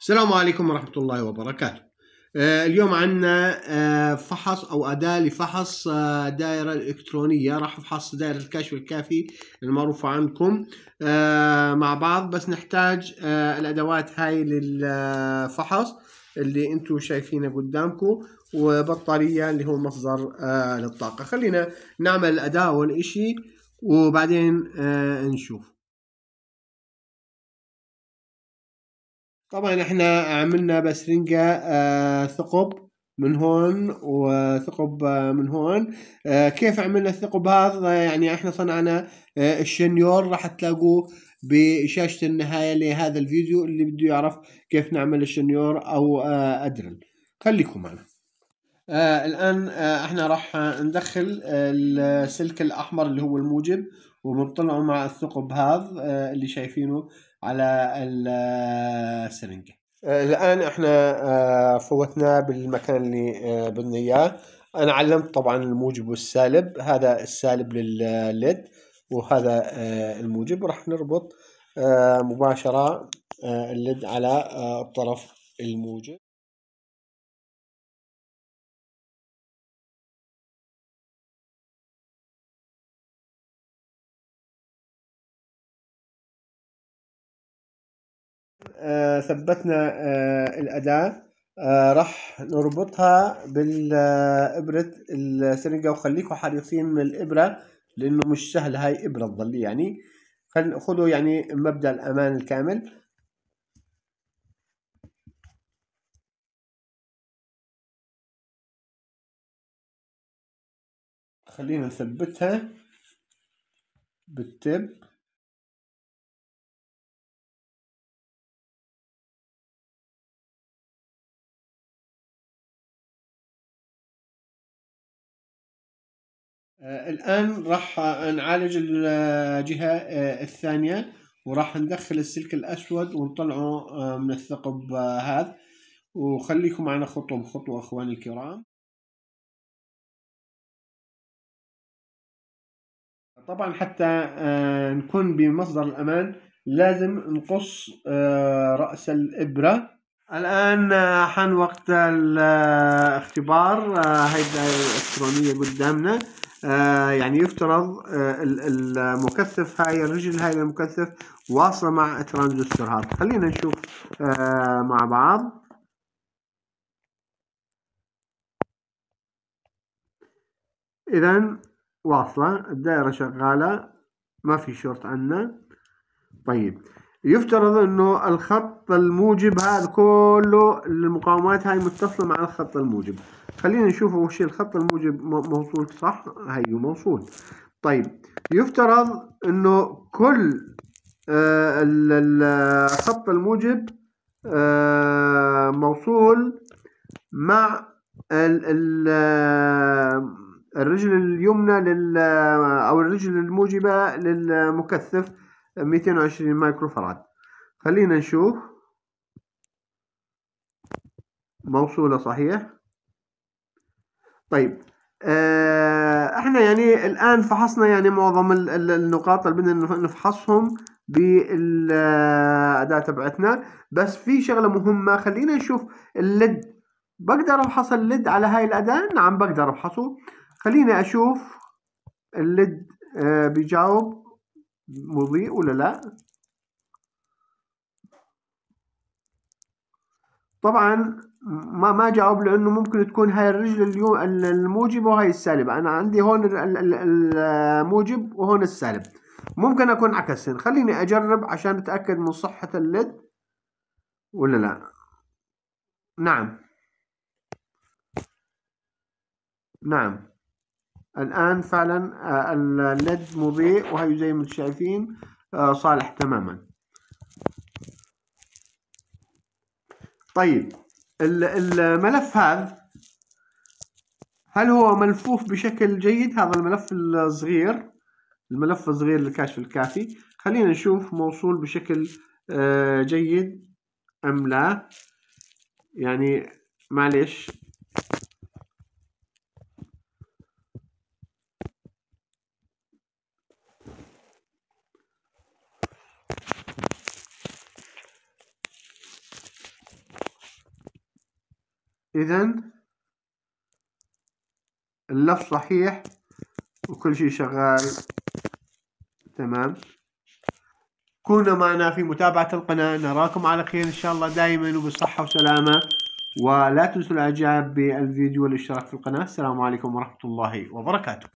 السلام عليكم ورحمة الله وبركاته آه، اليوم عندنا آه، فحص أو أداة لفحص آه، دائرة إلكترونية راح أفحص دائرة الكشف الكافي المعروفة عنكم مع بعض بس نحتاج الأدوات هاي للفحص اللي انتم شايفينه قدامكم وبطارية اللي هو مصدر للطاقة خلينا نعمل الأداة أول إشي وبعدين نشوف طبعا احنا عملنا بس رنجة آه، ثقب من هون وثقب آه، من هون آه، كيف عملنا الثقب هذا يعني احنا صنعنا الشنيور راح تلاقوه بشاشة النهاية لهذا الفيديو اللي بده يعرف كيف نعمل الشنيور او ادرن ادرل خليكم معنا آه الان آه احنا راح ندخل السلك الاحمر اللي هو الموجب وبنطلعه مع الثقب هذا آه اللي شايفينه على السرنجه آه، الان احنا آه، فوتنا بالمكان اللي آه، بدنا اياه انا علمت طبعا الموجب والسالب هذا السالب للليد وهذا الموجب راح نربط مباشره الليد على الطرف الموجب آه، ثبتنا آه، الأداة آه، راح نربطها بالإبرة السرنجة وخليكم حريصين من الإبرة لأنه مش سهل هاي إبرة تظلي يعني خذوا يعني مبدأ الأمان الكامل خلينا نثبتها بالتب آه، الآن راح نعالج الجهة آه، الثانية وراح ندخل السلك الأسود ونطلعه آه، من الثقب هذا وخليكم معنا خطوة بخطوة أخواني الكرام طبعا حتى نكون بمصدر الأمان لازم نقص رأس الإبرة الآن حان وقت الاختبار هيدا الإلكترونية قدامنا آه، يعني يفترض آه، المكثف هاي الرجل هاي المكثف واصلة مع الترانزستور هذا خلينا نشوف آه، مع بعض إذا واصلة الدائرة شغالة ما في شورت عنا طيب يفترض انه الخط الموجب هذا كله المقاومات هاي متصلة مع الخط الموجب خلينا نشوف وش الخط الموجب موصول صح هيو موصول طيب يفترض انه كل آه الخط الموجب آه موصول مع آه، الرجل اليمنى لل او الرجل الموجبه للمكثف 220 مايكرو فراد خلينا نشوف موصولة صحيح طيب آه، احنا يعني الان فحصنا يعني معظم النقاط اللي بدنا نفحصهم بالاداة تبعتنا بس في شغلة مهمة خلينا نشوف الليد بقدر افحص الليد على هاي الاداة نعم بقدر افحصه خليني اشوف الليد آه، بيجاوب مضيء ولا لا طبعا ما ما جاوب لانه ممكن تكون هاي الرجل اليوم الموجب وهي السالبه انا عندي هون الموجب وهون السالب ممكن اكون عكسين خليني اجرب عشان اتاكد من صحه اللد ولا لا نعم نعم الآن فعلا آه، الليد مضيء وهي زي ما انتم شايفين آه، صالح تماما طيب الملف هذا هل هو ملفوف بشكل جيد هذا الملف الصغير الملف الصغير للكاشف الكافي خلينا نشوف موصول بشكل آه، جيد أم لا يعني معليش إذا اللف صحيح وكل شيء شغال تمام كونوا معنا في متابعة القناة نراكم على خير إن شاء الله دائما وبصحة وسلامة ولا تنسوا الإعجاب بالفيديو والاشتراك في القناة السلام عليكم ورحمة الله وبركاته